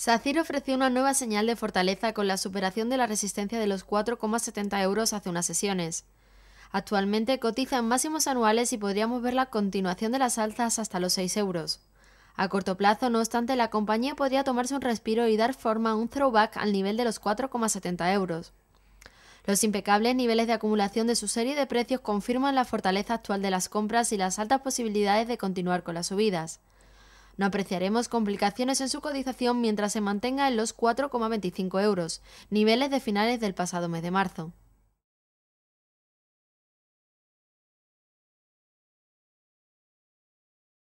SACIR ofreció una nueva señal de fortaleza con la superación de la resistencia de los 4,70 euros hace unas sesiones. Actualmente cotiza en máximos anuales y podríamos ver la continuación de las alzas hasta los 6 euros. A corto plazo, no obstante, la compañía podría tomarse un respiro y dar forma a un throwback al nivel de los 4,70 euros. Los impecables niveles de acumulación de su serie de precios confirman la fortaleza actual de las compras y las altas posibilidades de continuar con las subidas. No apreciaremos complicaciones en su cotización mientras se mantenga en los 4,25 euros, niveles de finales del pasado mes de marzo.